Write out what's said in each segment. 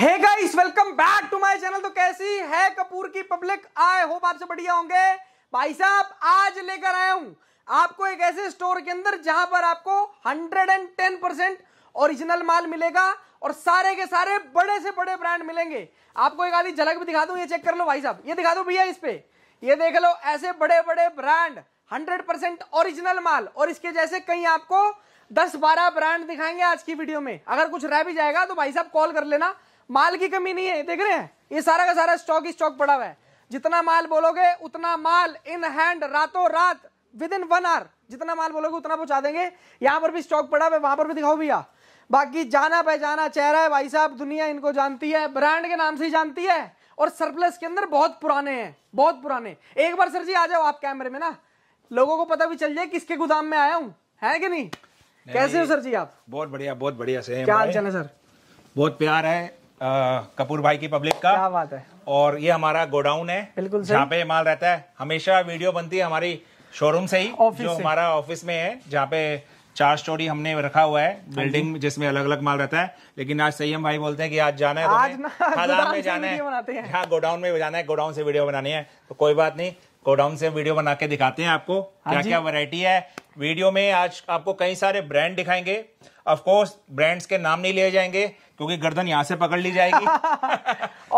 Hey guys welcome back to my channel तो कैसी है कपूर की पब्लिक आई होप आपसे बढ़िया होंगे भाई साहब आज लेकर आया हूं आपको एक ऐसे स्टोर के अंदर जहां पर आपको 110 परसेंट ओरिजिनल माल मिलेगा और सारे के सारे बड़े से बड़े ब्रांड मिलेंगे आपको एक आधी झलक भी दिखा दू ये चेक कर लो भाई साहब ये दिखा दो भैया इस पे ये देख लो ऐसे बड़े बड़े ब्रांड हंड्रेड परसेंट ओरिजिनल माल और इसके जैसे कहीं आपको दस बारह ब्रांड दिखाएंगे आज की वीडियो में अगर कुछ रह भी जाएगा तो भाई साहब कॉल कर लेना माल की कमी नहीं है देख रहे हैं ये सारा का सारा स्टॉक ही स्टॉक पड़ा हुआ है जितना माल बोलोगे उतना माल इन हैंड रातों रात विद इन वन आवर जितना माल बोलोगे उतना पहुंचा देंगे यहाँ पर भी स्टॉक पड़ा है वहां पर भी दिखाओ भैया बाकी जाना पहचाना चेहरा है भाई साहब दुनिया इनको जानती है ब्रांड के नाम से ही जानती है और सरप्लस के अंदर बहुत पुराने हैं बहुत पुराने एक बार सर जी आ जाओ आप कैमरे में ना लोगों को पता भी चल जाए किसके गोदाम में आया हूँ है कि नहीं? नहीं कैसे हो सर जी आप बहुत बढ़िया बहुत बढ़िया से क्या हाल चाल है सर बहुत प्यार है कपूर भाई की पब्लिक का क्या बात है और ये हमारा गोडाउन है बिल्कुल जहाँ पे माल रहता है हमेशा वीडियो बनती है हमारी शोरूम से ही जो हमारा ऑफिस में है जहाँ पे चार स्टोरी हमने रखा हुआ है बिल्डिंग हाँ जिसमें अलग अलग माल रहता है लेकिन आज सही हम भाई बोलते हैं कि आज जाना है आज ना, हाँ, में जाना है हाँ गोडाउन में जाना है गोडाउन से वीडियो बनानी है तो कोई बात नहीं गोडाउन से वीडियो बना के दिखाते हैं आपको क्या क्या वरायटी है वीडियो में आज आपको कई सारे ब्रांड दिखाएंगे ऑफ कोर्स ब्रांड्स के नाम नहीं लिए जाएंगे क्योंकि गर्दन यहाँ से पकड़ ली जाएगी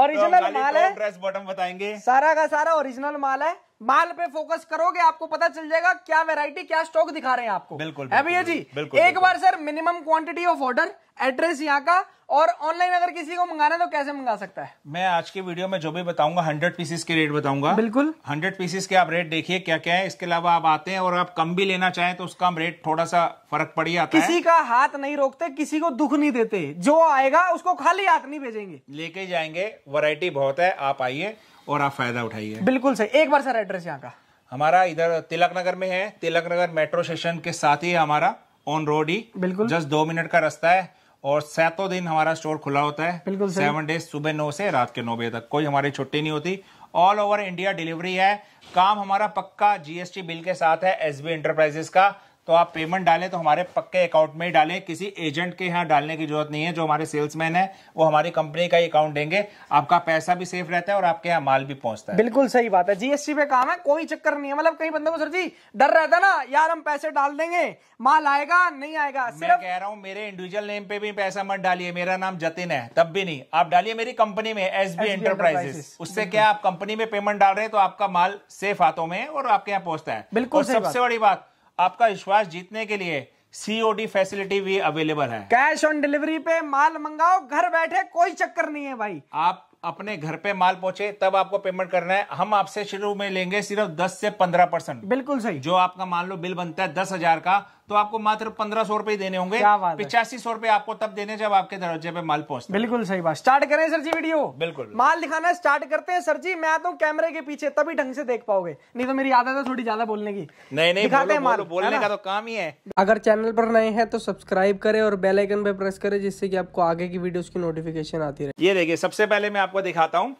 ओरिजिनल तो माल है ड्रेस बॉटम बताएंगे सारा का सारा ओरिजिनल माल है माल पे फोकस करोगे आपको पता चल जाएगा क्या वेरायटी क्या स्टॉक दिखा रहे हैं आपको बिल्कुल है भैया जी बिल्कुल, एक बार sir minimum quantity of order address यहाँ का और ऑनलाइन अगर किसी को मंगाना तो कैसे मंगा सकता है मैं आज की वीडियो में जो भी बताऊंगा हंड्रेड पीसेस के रेट बताऊंगा बिल्कुल हंड्रेड पीसेस के आप रेट देखिए क्या क्या है इसके अलावा आप आते हैं और आप कम भी लेना चाहें तो उसका रेट थोड़ा सा फर्क पड़ जाता किसी है किसी का हाथ नहीं रोकते किसी को दुख नहीं देते जो आएगा उसको खाली हाथ नहीं भेजेंगे लेके जाएंगे वरायटी बहुत है आप आइए और आप फायदा उठाइए बिल्कुल सही एक बार सर एड्रेस यहाँ का हमारा इधर तिलक नगर में है तिलक नगर मेट्रो स्टेशन के साथ ही हमारा ऑन रोड ही बिल्कुल जस्ट दो मिनट का रास्ता है और सातों दिन हमारा स्टोर खुला होता है बिल्कुल सेवन डेज सुबह नौ से रात के नौ बजे तक कोई हमारी छुट्टी नहीं होती ऑल ओवर इंडिया डिलीवरी है काम हमारा पक्का जीएसटी बिल के साथ है एसबी एंटरप्राइजेस का तो आप पेमेंट डालें तो हमारे पक्के अकाउंट में ही डालें किसी एजेंट के यहाँ डालने की जरूरत नहीं है जो हमारे सेल्समैन है वो हमारी कंपनी का ही अकाउंट देंगे आपका पैसा भी सेफ रहता है और आपके यहाँ माल भी पहुंचता है बिल्कुल सही बात है जीएसटी पे काम है कोई चक्कर नहीं है मतलब कई बंदे को सर जी डर रहता है ना यार हम पैसे डाल देंगे माल आएगा नहीं आएगा सिर्फ कह रहा हूँ मेरे इंडिविजुअल नेम पे भी पैसा मत डालिए मेरा नाम जतिन है तब भी नहीं आप डालिए मेरी कंपनी में एस बी एंटरप्राइजेस उससे क्या आप कंपनी में पेमेंट डाल रहे हैं तो आपका माल सेफ हाथों में और आपके यहाँ पहुंचता है बिल्कुल सबसे बड़ी बात आपका विश्वास जीतने के लिए सीओडी फैसिलिटी भी अवेलेबल है कैश ऑन डिलीवरी पे माल मंगाओ घर बैठे कोई चक्कर नहीं है भाई आप अपने घर पे माल पहुंचे तब आपको पेमेंट करना है हम आपसे शुरू में लेंगे सिर्फ 10 से 15 परसेंट बिल्कुल सही जो आपका मान लो बिल बनता है दस हजार का तो आपको मात्र पंद्रह सौ रुपए देने होंगे पिचासी सौ रुपए आपको तब देने जब आपके दरवाजे पे माल पहुंचता बिल्कुल सही बात स्टार्ट करें सर जी वीडियो बिल्कुल माल दिखाना स्टार्ट करते हैं सर जी मैं आता तो हूँ कैमरे के पीछे तभी ढंग से देख पाओगे नहीं तो मेरी आदत है थोड़ी ज्यादा बोलने की नहीं नहीं माल बोलने का तो काम ही है अगर चैनल पर नए हैं तो सब्सक्राइब करे और बेलाइकन पे प्रेस करे जिससे की आपको आगे की वीडियो की नोटिफिकेशन आती रहे ये देखिए सबसे पहले मैं आपको दिखाता हूँ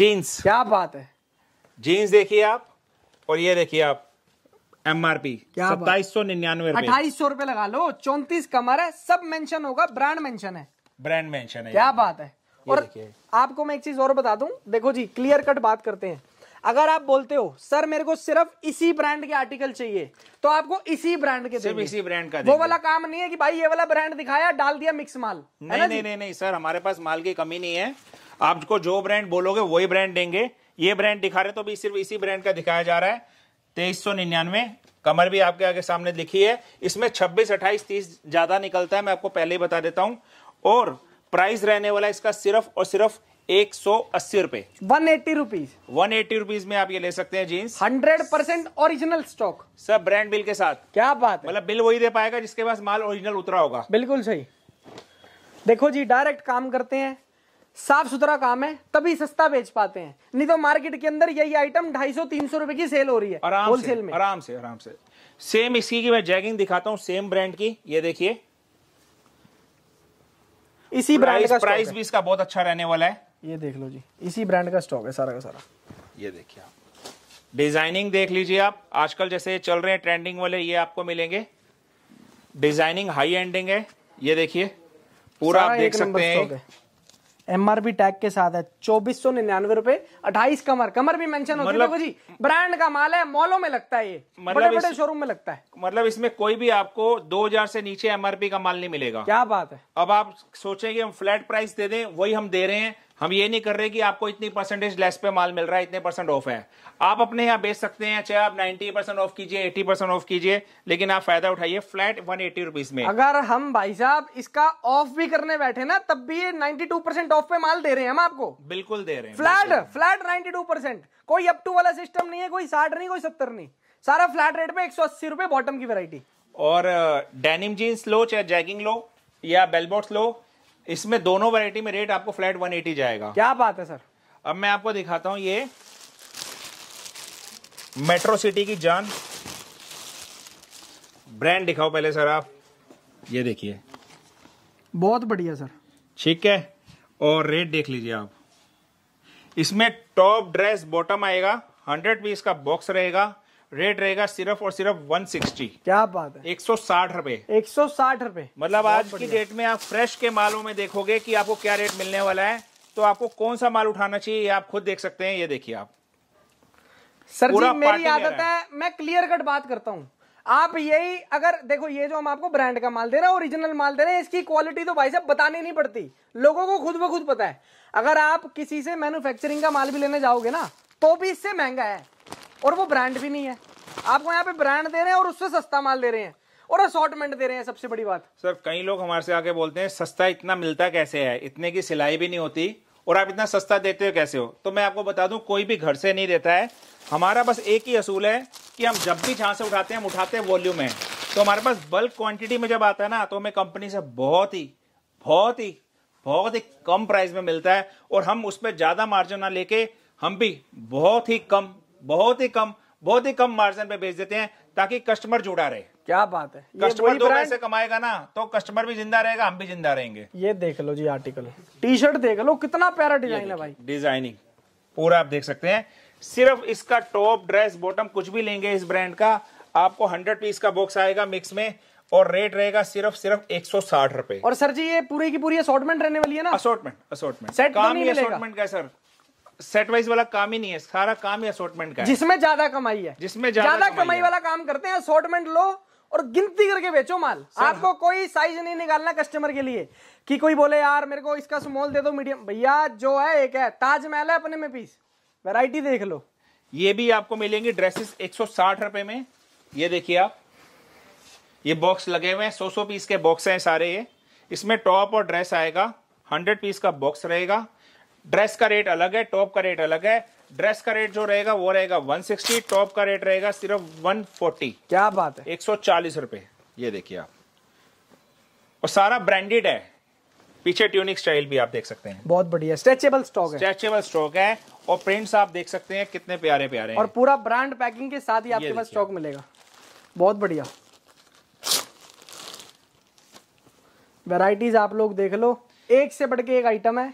जीन्स क्या बात है जीन्स देखिए आप और ये देखिए आप एमआरपी सत्ताईस सौ निन्यानवे अठाईस सौ रूपए लगा लो चौतीस कमर है सब मेंशन होगा ब्रांड मेंशन है ब्रांड मेंशन है क्या बात है और आपको मैं एक चीज और बता दूं देखो जी क्लियर कट बात करते हैं अगर आप बोलते हो सर मेरे को सिर्फ इसी ब्रांड के आर्टिकल चाहिए तो आपको इसी ब्रांड के सिर्फ इसी ब्रांड का वो वाला काम नहीं है कि भाई ये वाला ब्रांड दिखाया डाल दिया मिक्स माल नहीं नहीं नहीं नहीं सर हमारे पास माल की कमी नहीं है आपको जो ब्रांड बोलोगे वही ब्रांड देंगे ये ब्रांड दिखा रहे तो भी सिर्फ इसी ब्रांड का दिखाया जा रहा है तेईस सौ निन्यानवे कमर भी आपके आगे सामने लिखी है इसमें छब्बीस अट्ठाईस तीस ज्यादा निकलता है मैं आपको पहले ही बता देता हूँ और प्राइस रहने वाला इसका सिर्फ और सिर्फ एक सौ अस्सी रुपए one eighty rupees one eighty rupees में आप ये ले सकते हैं jeans hundred percent original stock सब ब्रांड बिल के साथ क्या बात मतलब बिल वही दे पाएगा जिसके पास माल ओरिजिनल उतरा होगा बिल्कुल सही देखो जी डायरेक्ट काम करते हैं साफ सुथरा काम है तभी सस्ता बेच पाते हैं नहीं तो मार्केट के अंदर यही आइटम ढाई सौ तीन सौ रुपए की सेल हो रही है होलसेल में आराम से आराम से सेम इसकी की मैं जैगिंग दिखाता हूँ सेम ब्रांड की ये देखिए इसी ब्रांड का प्राइस भी इसका बहुत अच्छा रहने वाला है ये देख लो जी इसी ब्रांड का स्टॉक है सारा का सारा ये देखिए आप डिजाइनिंग देख लीजिए आप आजकल जैसे चल रहे हैं ट्रेंडिंग वाले ये आपको मिलेंगे डिजाइनिंग हाई एंडिंग है ये देखिए पूरा आप देख सकते हैं एम आर बी टैग के साथ है चौबीस सौ निन्यानवे रूपए अट्ठाईस कमर कमर भी मेंशन होती है मतलब- जी ब्रांड का माल है मॉलों में लगता है ये मतलब बड़े बड़े शोरूम में लगता है मतलब इसमें कोई भी आपको दो हजार से नीचे एमआरपी का माल नहीं मिलेगा क्या बात है अब आप सोचेंगे हम फ्लैट प्राइस दे दें वही हम दे रहे हैं हम ये नहीं कर रहे कि आपको इतनी परसेंटेज लेस पे माल मिल रहा है इतने परसेंट ऑफ है आप अपने यहाँ बेच सकते हैं चाहे आप 90 परसेंट ऑफ कीजिए 80 परसेंट ऑफ कीजिए लेकिन आप फायदा उठाइए फ्लैट वन एटी रुपीज में अगर हम भाई साहब इसका ऑफ भी करने बैठे ना तब भी ये 92 परसेंट ऑफ पे माल दे रहे हैं हम आपको बिल्कुल दे रहे हैं फ्लैट फ्लैट 92 परसेंट कोई अप टू वाला सिस्टम नहीं है कोई साठ नहीं कोई सत्तर नहीं सारा फ्लैट रेट पे एक सौ अस्सी रुपए बॉटम की वेरायटी और डेनिम uh, जीन्स लो चाहे जैगिंग लो या बेलबॉट्स लो इसमें दोनों वैरायटी में रेट आपको फ्लैट 180 जाएगा क्या बात है सर अब मैं आपको दिखाता हूं ये मेट्रो सिटी की जान ब्रांड दिखाओ पहले सर आप ये देखिए बहुत बढ़िया सर ठीक है और रेट देख लीजिए आप इसमें टॉप ड्रेस बॉटम आएगा हंड्रेड पीस का बॉक्स रहेगा रेट रहेगा सिर्फ और सिर्फ 160 क्या बात है 160 रुपए 160 रुपए मतलब आज की डेट में आप फ्रेश के मालों में देखोगे कि आपको क्या रेट मिलने वाला है तो आपको कौन सा माल उठाना चाहिए आप खुद देख सकते हैं ये देखिए आप सर जी मेरी आदत है मैं क्लियर कट बात करता हूँ आप यही अगर देखो ये जो हम आपको ब्रांड का माल दे रहे हैं ओरिजिनल माल दे रहे हैं इसकी क्वालिटी तो भाई साहब बतानी नहीं पड़ती लोगों को खुद ब खुद पता है अगर आप किसी से मैन्युफैक्चरिंग का माल भी लेने जाओगे ना तो भी इससे महंगा है और वो ब्रांड भी नहीं है आपको यहाँ पे ब्रांड दे रहे हैं और उससे सस्ता माल दे रहे हैं और असॉर्टमेंट दे रहे हैं सबसे बड़ी बात सर कई लोग हमारे से आके बोलते हैं सस्ता इतना मिलता कैसे है इतने की सिलाई भी नहीं होती और आप इतना सस्ता देते हो कैसे हो तो मैं आपको बता दूं कोई भी घर से नहीं देता है हमारा बस एक ही असूल है कि हम जब भी जहां से उठाते हैं हम उठाते हैं वॉल्यूम में तो हमारे पास बल्क क्वांटिटी में जब आता है ना तो हमें कंपनी से बहुत ही बहुत ही बहुत ही कम प्राइस में मिलता है और हम उस पर ज़्यादा मार्जिन ना लेके हम भी बहुत ही कम बहुत ही कम बहुत ही कम मार्जिन पे बेच देते हैं ताकि कस्टमर जुड़ा रहे क्या बात है कस्टमर दो पैसे कमाएगा ना तो कस्टमर भी जिंदा रहेगा हम भी जिंदा रहेंगे ये देख लो जी आर्टिकल टी शर्ट देख लो कितना प्यारा डिजाइन है भाई डिजाइनिंग पूरा आप देख सकते हैं सिर्फ इसका टॉप ड्रेस बॉटम कुछ भी लेंगे इस ब्रांड का आपको हंड्रेड पीस का बॉक्स आएगा मिक्स में और रेट रहेगा सिर्फ सिर्फ एक सौ साठ रुपए और सर जी ये पूरी की पूरी असोटमेंट रहने वाली है ना असोटमेंट असोटमेंट सेट काम ही का सर सेट वाइज वाला काम ही नहीं है सारा काम ही असोटमेंट का जिसमें ज्यादा कमाई है जिसमें ज्यादा कमाई, वाला काम करते हैं असोटमेंट लो और गिनती करके बेचो माल आपको हाँ। कोई साइज नहीं निकालना कस्टमर के लिए कि कोई बोले यार मेरे को इसका स्मॉल दे दो मीडियम भैया जो है एक है ताजमहल है अपने में पीस वैरायटी देख लो ये भी आपको मिलेंगे ड्रेसेस 160 रुपए में ये देखिए आप ये बॉक्स लगे हुए हैं सौ सौ पीस के बॉक्स हैं सारे ये इसमें टॉप और ड्रेस आएगा हंड्रेड पीस का बॉक्स रहेगा ड्रेस का रेट अलग है टॉप का रेट अलग है ड्रेस का रेट जो रहेगा वो रहेगा 160 टॉप का रेट रहेगा सिर्फ 140 क्या बात है एक रुपए ये देखिए आप और सारा ब्रांडेड है पीछे ट्यूनिक स्टाइल भी आप देख सकते हैं बहुत बढ़िया स्ट्रेचेबल स्टॉक है स्ट्रेचेबल स्टॉक है और प्रिंट्स आप देख सकते हैं कितने प्यारे प्यारे और पूरा ब्रांड पैकिंग के साथ ही आपके पास स्टॉक मिलेगा बहुत बढ़िया वेराइटीज आप लोग देख लो एक से बढ़ के एक आइटम है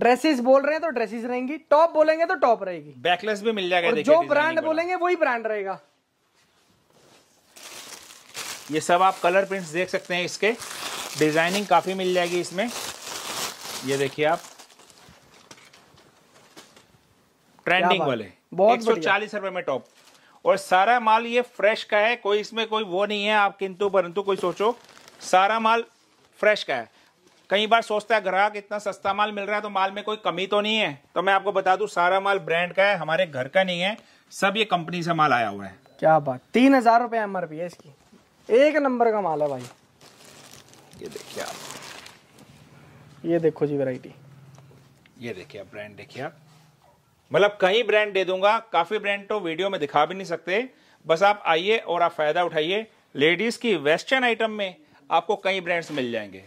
ड्रेसेस बोल रहे हैं तो ड्रेसेस रहेंगी टॉप बोलेंगे तो टॉप रहेगी बैकलेस भी मिल जाएगा जो ब्रांड बोलेंगे वही ब्रांड रहेगा ये सब आप कलर प्रिंट्स देख सकते हैं इसके डिजाइनिंग काफी मिल जाएगी इसमें ये देखिए आप ट्रेंडिंग वाले बहुत सौ चालीस रुपए में टॉप और सारा माल ये फ्रेश का है कोई इसमें कोई वो नहीं है आप किंतु परंतु कोई सोचो सारा माल फ्रेश का है कई बार सोचता है ग्राहक इतना सस्ता माल मिल रहा है तो माल में कोई कमी तो नहीं है तो मैं आपको बता दू सारा माल ब्रांड का है हमारे घर का नहीं है सब ये कंपनी से माल आया हुआ है क्या बात तीन हजार रुपए एम है इसकी एक नंबर का माल है भाई ये देखिए आप ये देखो जी वेराइटी ये देखिए आप ब्रांड देखिए आप मतलब कई ब्रांड दे दूंगा काफी ब्रांड तो वीडियो में दिखा भी नहीं सकते बस आप आइए और आप फायदा उठाइए लेडीज की वेस्टर्न आइटम में आपको कई ब्रांड्स मिल जाएंगे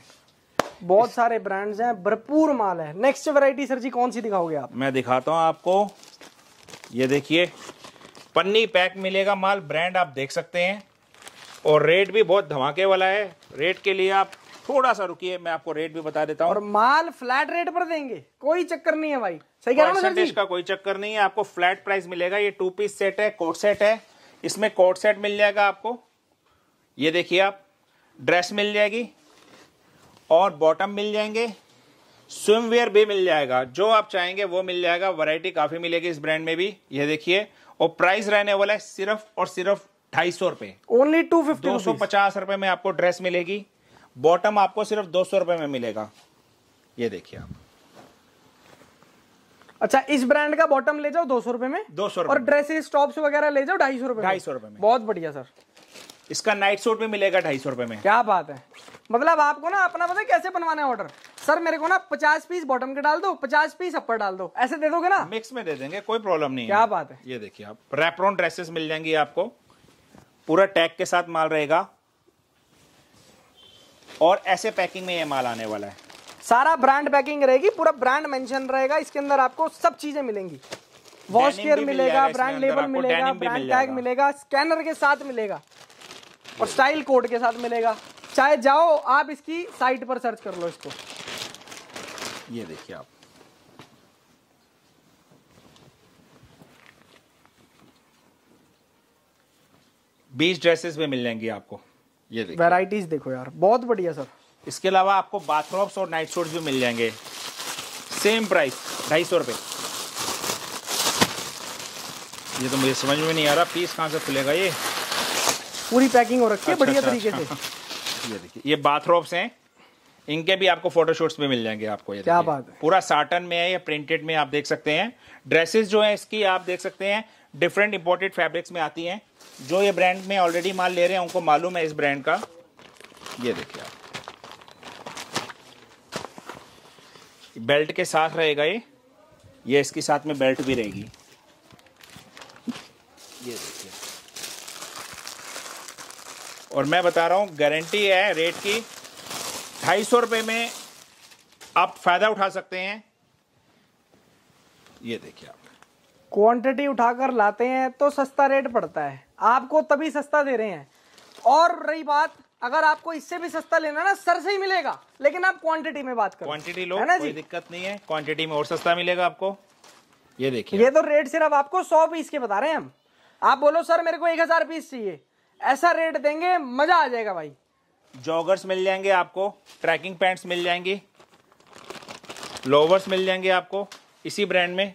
बहुत इस... सारे ब्रांड्स हैं भरपूर माल है नेक्स्ट वैरायटी सर जी कौन सी दिखाओगे आप मैं दिखाता हूँ आपको ये देखिए पन्नी पैक मिलेगा माल ब्रांड आप देख सकते हैं और रेट भी बहुत धमाके वाला है रेट के लिए आप थोड़ा सा रुकिए मैं आपको रेट भी बता देता हूँ और माल फ्लैट रेट पर देंगे कोई चक्कर नहीं है भाई सही कह रहा हूँ का कोई चक्कर नहीं है आपको फ्लैट प्राइस मिलेगा ये टू पीस सेट है कोट सेट है इसमें कोट सेट मिल जाएगा आपको ये देखिए आप ड्रेस मिल जाएगी और बॉटम मिल जाएंगे स्विमवेयर भी मिल जाएगा जो आप चाहेंगे वो मिल जाएगा वैरायटी काफ़ी मिलेगी इस ब्रांड में भी ये देखिए और प्राइस रहने वाला है सिर्फ और सिर्फ ढाई सौ रुपए ओनली टू फिफ्टी दो सौ पचास रुपए में आपको ड्रेस मिलेगी बॉटम आपको सिर्फ दो सौ रुपए में मिलेगा ये देखिए आप अच्छा इस ब्रांड का बॉटम ले जाओ दो सौ रुपए में दो सौ और ड्रेसेस टॉप्स वगैरह ले जाओ ढाई सौ रुपए ढाई सौ रुपए में बहुत बढ़िया सर इसका नाइट सूट भी मिलेगा ढाई सौ रुपए में क्या बात है मतलब आपको ना अपना पता कैसे बनवाना है ऑर्डर सर मेरे को ना पचास पीस बॉटम के डाल दो पचास पीस अपर डाल दो ऐसे दे दोगे ना मिक्स में दे देंगे कोई प्रॉब्लम नहीं क्या बात है ये देखिए आप रेप्रोन ड्रेसेस मिल जाएंगी आपको पूरा टैग के साथ माल रहेगा और ऐसे पैकिंग में ये माल आने वाला है सारा ब्रांड पैकिंग रहेगी पूरा ब्रांड मेंशन रहेगा इसके अंदर आपको सब चीजें मिलेंगी वॉश केयर मिलेगा ब्रांड लेबल मिलेगा ब्रांड टैग मिलेगा स्कैनर के साथ मिलेगा और स्टाइल कोड के साथ मिलेगा चाहे जाओ आप इसकी साइट पर सर्च कर लो इसको ये देखिए आप बीस ड्रेसेस में मिल जाएंगी आपको ये वेराइटीज देखो यार बहुत बढ़िया सर इसके अलावा आपको बाथरूम्स और नाइट सूट भी मिल जाएंगे सेम प्राइस ढाई सौ रुपये ये तो मुझे समझ में नहीं आ रहा पीस कहाँ से खुलेगा ये पूरी पैकिंग हो रखी है अच्छा, बढ़िया अच्छा, तरीके अच्छा। से ये देखिए ये बाथरोब्स हैं इनके भी आपको फोटोशूट्स में मिल जाएंगे आपको ये क्या बात है पूरा साटन में है या प्रिंटेड में आप देख सकते हैं ड्रेसेस जो है इसकी आप देख सकते हैं डिफरेंट इंपोर्टेड फैब्रिक्स में आती हैं जो ये ब्रांड में ऑलरेडी माल ले रहे हैं उनको मालूम है इस ब्रांड का ये देखिए आप बेल्ट के साथ रहेगा ये ये इसके साथ में बेल्ट भी रहेगी ये देखिए और मैं बता रहा हूँ गारंटी है रेट की ढाई सौ रुपये में आप फ़ायदा उठा सकते हैं ये देखिए आप क्वांटिटी उठाकर लाते हैं तो सस्ता रेट पड़ता है आपको तभी सस्ता दे रहे हैं और रही बात अगर आपको इससे भी सस्ता लेना ना सर से ही मिलेगा लेकिन आप क्वांटिटी में बात करो क्वांटिटी लो है ना जी दिक्कत नहीं है क्वांटिटी में और सस्ता मिलेगा आपको ये देखिए ये तो रेट सिर्फ आपको सौ पीस के बता रहे हैं हम आप बोलो सर मेरे को एक हजार पीस चाहिए ऐसा रेट देंगे मजा आ जाएगा भाई जॉगर्स मिल जाएंगे आपको ट्रैकिंग पैंट्स मिल जाएंगी लोवर्स मिल जाएंगे आपको इसी ब्रांड में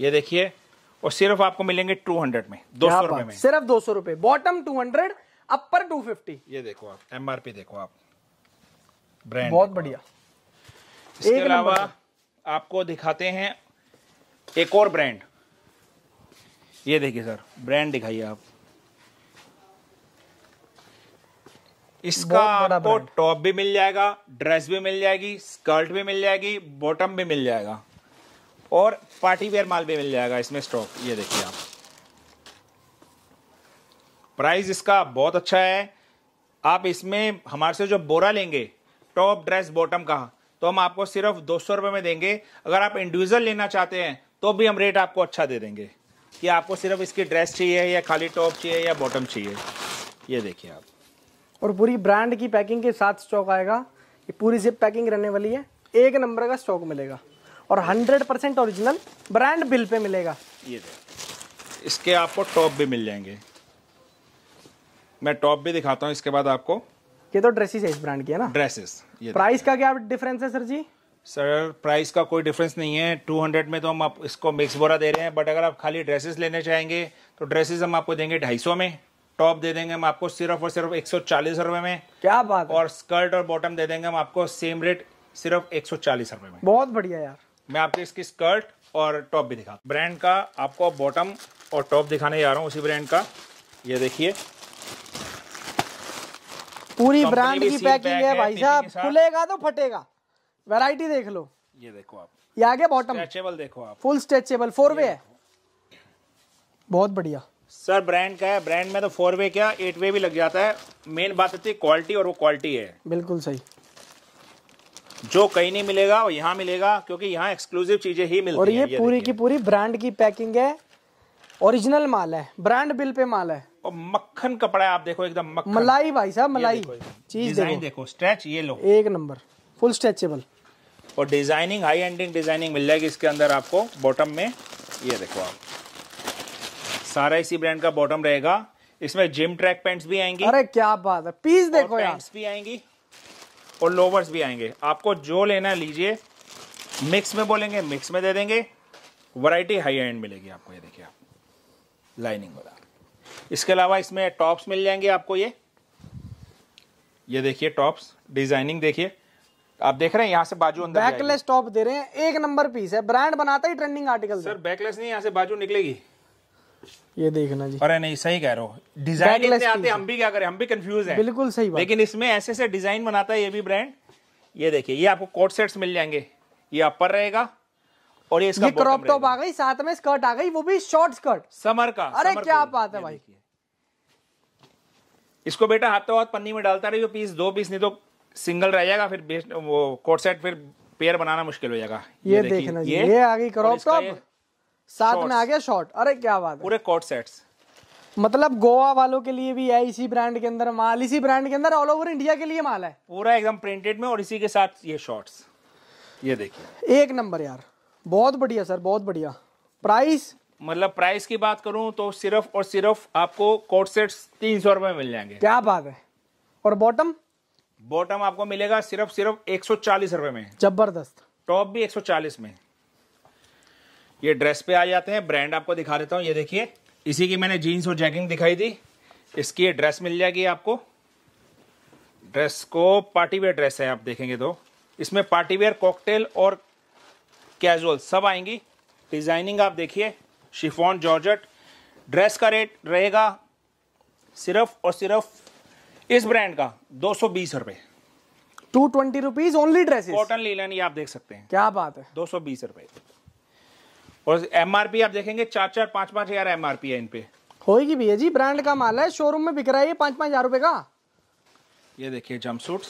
ये देखिए और सिर्फ आपको मिलेंगे टू हंड्रेड में दो सौ रुपए में सिर्फ दो सौ रुपए bottom two hundred upper two fifty ये देखो आप एमआरपी देखो आप ब्रांड बहुत बढ़िया इसके अलावा आपको दिखाते हैं एक और ब्रांड ये देखिए सर ब्रांड दिखाइए आप इसका आपको तो टॉप भी मिल जाएगा ड्रेस भी मिल जाएगी स्कर्ट भी मिल जाएगी बॉटम भी मिल जाएगा और पार्टी वेयर माल भी मिल जाएगा इसमें स्टॉक ये देखिए आप प्राइस इसका बहुत अच्छा है आप इसमें हमारे से जो बोरा लेंगे टॉप ड्रेस बॉटम का तो हम आपको सिर्फ दो सौ रुपये में देंगे अगर आप इंडिविजुअल लेना चाहते हैं तो भी हम रेट आपको अच्छा दे देंगे कि आपको सिर्फ इसकी ड्रेस चाहिए या खाली टॉप चाहिए या बॉटम चाहिए ये देखिए आप और पूरी ब्रांड की पैकिंग के साथ स्टॉक आएगा ये पूरी सिर्फ पैकिंग रहने वाली है एक नंबर का स्टॉक मिलेगा और hundred percent original brand bill पे मिलेगा ये इसके आपको टॉप भी मिल जाएंगे मैं टॉप भी दिखाता हूँ इसके बाद आपको ये तो ड्रेसेस है इस ब्रांड की है ना ड्रेसेस प्राइस का क्या डिफरेंस है सर जी सर प्राइस का कोई डिफरेंस नहीं है 200 में तो हम आप इसको मिक्स बोरा दे रहे हैं बट अगर आप खाली ड्रेसेस लेने चाहेंगे तो ड्रेसेस हम आपको देंगे 250 में टॉप दे देंगे हम आपको सिर्फ और सिर्फ एक सौ चालीस रुपए में क्या बात और स्कर्ट और बॉटम दे देंगे हम आपको सेम रेट सिर्फ एक सौ चालीस रुपए में बहुत बढ़िया यार मैं आपको इसकी स्कर्ट और टॉप भी दिखा ब्रांड का आपको बॉटम और टॉप दिखाने जा रहा हूँ उसी ब्रांड का ये देखिए पूरी ब्रांड की पैकिंग है भाई साहब खुलेगा तो फटेगा वैरायटी देख लो ये देखो आप ये आगे बॉटम स्ट्रेचेबल देखो आप फुल स्ट्रेचेबल फोर वे है बहुत बढ़िया सर ब्रांड का है ब्रांड में तो फोर वे क्या एट वे भी लग जाता है मेन बात होती है क्वालिटी और वो क्वालिटी है बिल्कुल सही जो कहीं नहीं मिलेगा वो यहाँ मिलेगा क्योंकि यहाँ एक्सक्लूसिव चीजें ही मिलती और ये, ये पूरी की पूरी ब्रांड की पैकिंग है ओरिजिनल माल है ब्रांड बिल पे माल है और मक्खन कपड़ा है आप देखो एकदम मक्खन मलाई भाई साहब मलाई चीज देखो, देखो स्ट्रेच ये लो एक नंबर फुल स्ट्रेचेबल और डिजाइनिंग हाई एंडिंग डिजाइनिंग मिल जाएगी इसके अंदर आपको बॉटम में ये देखो आप सारा इसी ब्रांड का बॉटम रहेगा इसमें जिम ट्रैक पैंट्स भी आएंगी अरे क्या बात है पीस देखो यार पैंट्स भी आएंगी और लोवर्स भी आएंगे आपको जो लेना लीजिए मिक्स में बोलेंगे मिक्स में दे देंगे वैरायटी हाई एंड मिलेगी आपको ये देखिए आप लाइनिंग वाला इसके अलावा इसमें टॉप्स मिल जाएंगे आपको ये ये देखिए टॉप्स डिजाइनिंग देखिए आप देख रहे हैं यहाँ से बाजू अंदर बैकलेस टॉप दे रहे हैं एक नंबर पीस है ब्रांड बनाता ही ट्रेंडिंग आर्टिकल सर बैकलेस नहीं यहाँ से बाजू निकलेगी ये देखना जी अरे नहीं सही कह रहे हो डिजाइन इतने आते हम भी क्या करें हम भी कंफ्यूज हैं बिल्कुल सही बात लेकिन इसमें ऐसे ऐसे डिजाइन बनाता है ये भी ब्रांड ये देखिए ये आपको कोट सेट्स मिल जाएंगे ये अपर रहेगा और ये इसका क्रॉप टॉप आ गई साथ में स्कर्ट आ गई वो भी शॉर्ट स्कर्ट समर का अरे समर क्या बात है भाई इसको बेटा हाथों हाथ पन्नी में डालता रहिए पीस दो पीस नहीं तो सिंगल रह जाएगा फिर वो कोट सेट फिर पेयर बनाना मुश्किल हो जाएगा ये, देखना ये, ये आ गई क्रॉप टॉप साथ में आ गया शॉर्ट अरे क्या बात पूरे कोट सेट्स मतलब गोवा वालों के लिए भी है इसी ब्रांड के अंदर माल इसी ब्रांड के अंदर ऑल ओवर इंडिया के लिए माल है पूरा एकदम प्रिंटेड में और इसी के साथ ये शॉर्ट्स ये देखिए एक नंबर यार बहुत बढ़िया सर बहुत बढ़िया प्राइस मतलब प्राइस की बात करूं तो सिर्फ और सिर्फ आपको कोट सेट्स तीन सौ रुपए मिल जाएंगे क्या बात है और बॉटम बॉटम आपको मिलेगा सिर्फ सिर्फ एक सौ चालीस रुपए में जबरदस्त टॉप भी एक सौ चालीस में ये ड्रेस पे आ जाते हैं ब्रांड आपको दिखा देता हूँ ये देखिए इसी की मैंने जीन्स और जैकिंग दिखाई थी इसकी ये ड्रेस मिल जाएगी आपको ड्रेस को पार्टी वेयर ड्रेस है आप देखेंगे तो इसमें पार्टी वेयर कॉकटेल और कैजुअल सब आएंगी डिज़ाइनिंग आप देखिए शिफॉन जॉर्जट ड्रेस का रेट रहेगा सिर्फ और सिर्फ इस ब्रांड का दो सौ बीस रुपए two twenty rupees only dress cotton linen ये आप देख सकते हैं क्या बात है दो सौ बीस रुपए और एमआरपी आप देखेंगे चार चार पांच पांच हजार एम आर पी है इनपे होगी भैया जी ब्रांड का माल है शोरूम में बिक रहा है पांच पाँच हजार रुपए का ये देखिए जम्प सूट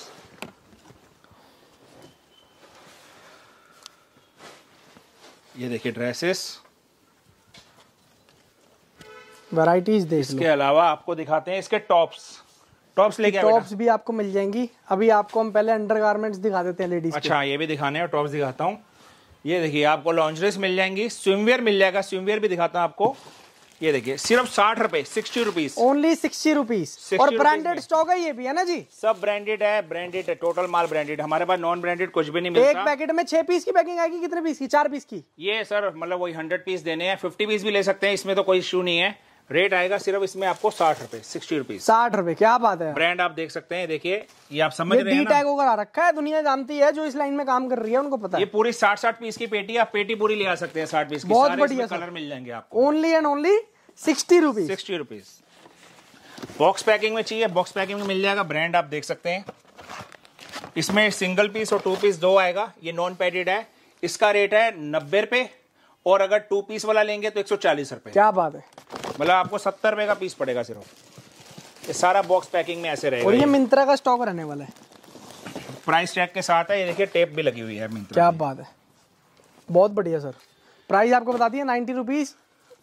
ये देखिए ड्रेसेस वैरायटीज देख इसके अलावा आपको दिखाते हैं इसके टॉप्स टॉप्स लेके टॉप्स भी आपको मिल जाएंगी अभी आपको हम पहले अंडर दिखा देते हैं लेडीज अच्छा ये भी दिखाने हैं टॉप्स दिखाता हूँ ये देखिए आपको लॉन्चरेस मिल जाएंगी स्विमवेयर मिल जाएगा स्विमवेयर भी दिखाता हूँ आपको ये देखिए सिर्फ साठ रुपए sixty rupees only sixty rupees और ब्रांडेड स्टॉक है ये भी है ना जी सब ब्रांडेड है ब्रांडेड है टोटल माल ब्रांडेड हमारे पास नॉन ब्रांडेड कुछ भी नहीं मिलता एक पैकेट में छह पीस की पैकिंग आएगी कितने पीस की चार पीस की ये सर मतलब वही हंड्रेड पीस देने हैं फिफ्टी पीस भी ले सकते हैं इसमें तो कोई इशू नहीं है रेट आएगा सिर्फ इसमें आपको साठ रुपए सिक्सटी रुपीज साठ रुपए क्या बात है ब्रांड आप देख सकते हैं देखिए ये आप समझ रहे हैं ना करा रखा है दुनिया जानती है जो इस लाइन में काम कर रही है उनको पता ये पूरी साठ साठ पीस की पेटी आप पेटी पूरी ले आ सकते हैं साठ पीस बहुत बढ़िया कलर मिल जाएंगे आपको only and only sixty rupees sixty rupees box packing में चाहिए बॉक्स पैकिंग में मिल जाएगा ब्रांड आप देख सकते हैं इसमें सिंगल पीस और टू पीस दो आएगा ये नॉन पैडेड है इसका रेट है नब्बे रुपए और अगर टू पीस वाला लेंगे तो एक सौ चालीस रुपए क्या बात है मतलब आपको सत्तर रुपए का पीस पड़ेगा सिर्फ ये सारा बॉक्स पैकिंग में ऐसे रहेगा और ये मिंत्रा का स्टॉक रहने वाला है प्राइस टैग के साथ है ये देखिए टेप भी लगी हुई है मिंत्रा क्या बात है बहुत बढ़िया सर प्राइस आपको बता दिया नाइन्टी रुपीज़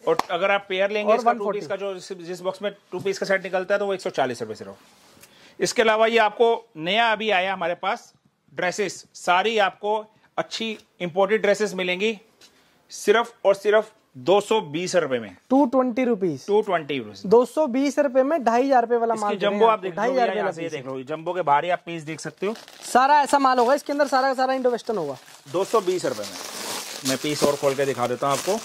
और अगर आप पेयर लेंगे इसका टू पीस का जो जिस बॉक्स में टू पीस का सेट निकलता है तो वो एक सौ चालीस रुपये सिर्फ इसके अलावा ये आपको नया अभी आया हमारे पास ड्रेसेस सारी आपको अच्छी इम्पोर्टेड ड्रेसेस मिलेंगी सिर्फ और सिर्फ दो सौ बीस रूपए में two twenty rupees two twenty rupees दो सौ बीस रूपए में ढाई हजार रूपए वाला माल जम्बो आप ढाई हजार जम्बो के बाहर आप पीस देख सकते हो सारा ऐसा माल होगा इसके अंदर सारा का सारा इंडो वेस्टर्न होगा दो सौ बीस रूपए में मैं पीस और खोल के दिखा देता हूँ आपको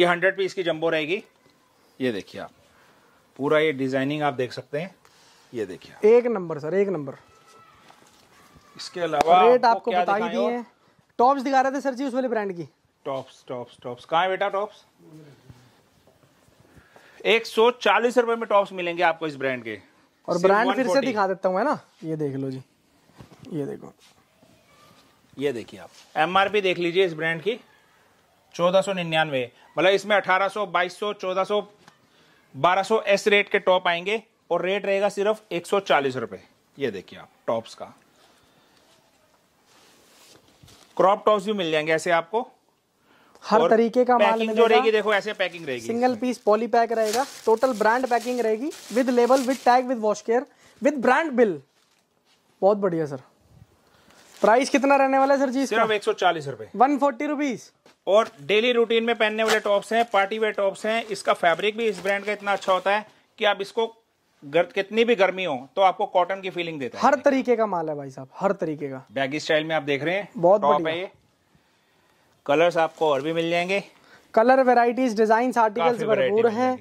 ये हंड्रेड पीस की जम्बो रहेगी ये देखिए आप पूरा ये डिजाइनिंग आप देख सकते हैं ये देखिए एक नंबर सर एक नंबर इसके अलावा रेट आपको बता ही दिए हैं टॉप्स दिखा रहे थे सर जी उस वाले ब्रांड की टॉप्स टॉप्स टॉप्स कहाँ है बेटा टॉप्स एक सौ चालीस रुपए में टॉप्स मिलेंगे आपको इस ब्रांड के और ब्रांड फिर से दिखा देता हूँ है ना ये देख लो जी ये देखो ये देखिए आप एमआरपी देख लीजिए इस ब्रांड की चौदह सौ निन्यानवे मतलब इसमें अठारह सौ बाईस सौ चौदह सौ बारह सौ एस रेट के टॉप आएंगे और रेट रहेगा सिर्फ एक सौ चालीस रुपए ये देखिए आप टॉप्स का क्रॉप टॉप्स भी मिल जाएंगे ऐसे आपको हर तरीके का माल जो रहेगी देखो ऐसे पैकिंग रहेगी सिंगल पीस पॉली पैक रहेगा टोटल ब्रांड पैकिंग रहेगी with label with tag with wash care with brand bill बहुत बढ़िया सर प्राइस कितना रहने वाला है सर जी सिर्फ एक सौ चालीस रूपए वन फोर्टी रुपीज और डेली रूटीन में पहनने वाले टॉप्स हैं पार्टी वेयर टॉप्स हैं इसका फैब्रिक भी इस ब्रांड का इतना अच्छा होता है कि आप इसको गर्द कितनी भी गर्मी हो तो आपको कॉटन की फीलिंग देता है हर तरीके का माल है भाई साहब हर तरीके का बैगी स्टाइल में आप देख रहे हैं बहुत टॉप है ये कलर्स आपको और भी मिल जाएंगे कलर वेराइटीज डिजाइन आर्टिकल्स भरपूर हैं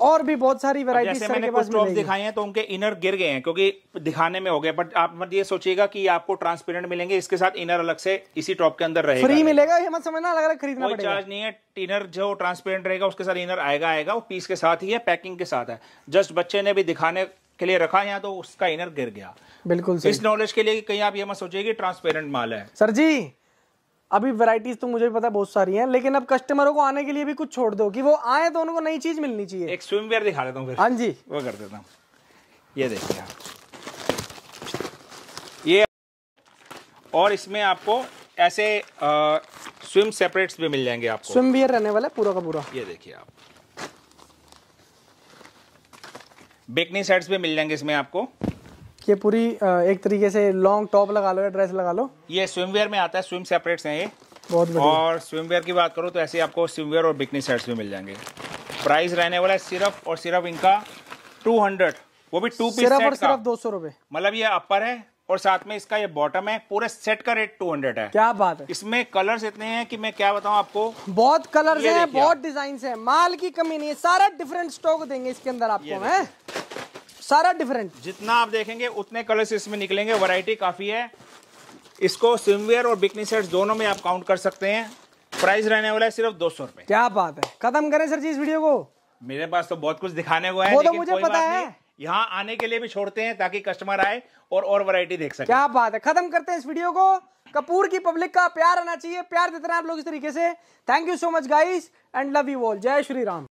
और भी बहुत सारी वैरायटी मैंने कुछ टॉप दिखाए हैं तो उनके इनर गिर गए हैं क्योंकि दिखाने में हो गए बट आप मत ये सोचिएगा कि आपको ट्रांसपेरेंट मिलेंगे इसके साथ इनर अलग से इसी टॉप के अंदर रहेगा फ्री मिलेगा ये मत समझना अलग अलग खरीदना कोई चार्ज नहीं है इनर जो ट्रांसपेरेंट रहेगा उसके साथ इनर आएगा आएगा वो पीस के साथ ही है पैकिंग के साथ है जस्ट बच्चे ने भी दिखाने के लिए रखा यहाँ तो उसका इनर गिर गया बिल्कुल इस नॉलेज के लिए कहीं आप ये मत सोचिए ट्रांसपेरेंट माल है सर जी अभी वैरायटीज तो मुझे भी पता है बहुत सारी हैं लेकिन अब कस्टमरों को आने के लिए भी कुछ छोड़ दो कि वो आए तो उनको नई चीज मिलनी चाहिए एक स्विम वेयर दिखा देता हूँ फिर हाँ जी वो कर देता हूँ ये देखिए आप ये और इसमें आपको ऐसे आ, स्विम सेपरेट्स भी मिल जाएंगे आपको स्विम वेयर रहने वाला पूरा का पूरा ये देखिए आप बेकनी सेट्स भी मिल जाएंगे इसमें आपको ये पूरी एक तरीके से लॉन्ग टॉप लगा लो या ड्रेस लगा लो ये स्विमवेयर में आता है स्विम सेपरेट्स हैं ये बहुत और स्विमवेयर की बात करो तो ऐसे आपको स्विमवेयर और बिकनी सेट्स भी मिल जाएंगे प्राइस रहने वाला है सिर्फ और सिर्फ इनका टू हंड्रेड वो भी टू पीस सिर्फ और सिर्फ दो सौ रुपए मतलब ये अपर है और साथ में इसका ये बॉटम है पूरे सेट का रेट 200 है क्या बात है इसमें कलर्स इतने हैं कि मैं क्या बताऊं आपको बहुत कलर्स हैं बहुत डिजाइन हैं माल की कमी नहीं है सारा डिफरेंट स्टॉक देंगे इसके अंदर आपको मैं सारा डिफरेंट जितना आप देखेंगे उतने कलर्स इसमें निकलेंगे वैरायटी काफ़ी है इसको स्विमवेयर और बिकनी सेट दोनों में आप काउंट कर सकते हैं प्राइस रहने वाला है सिर्फ दो सौ रूपए क्या बात है खत्म करें सर जी इस वीडियो को मेरे पास तो बहुत कुछ दिखाने को है वो तो मुझे पता है यहाँ आने के लिए भी छोड़ते हैं ताकि कस्टमर आए और और वैरायटी देख सके क्या बात है खत्म करते हैं इस वीडियो को कपूर की पब्लिक का प्यार आना चाहिए प्यार देते हैं आप लोग इस तरीके से thank you so much guys and love you all जय श्री राम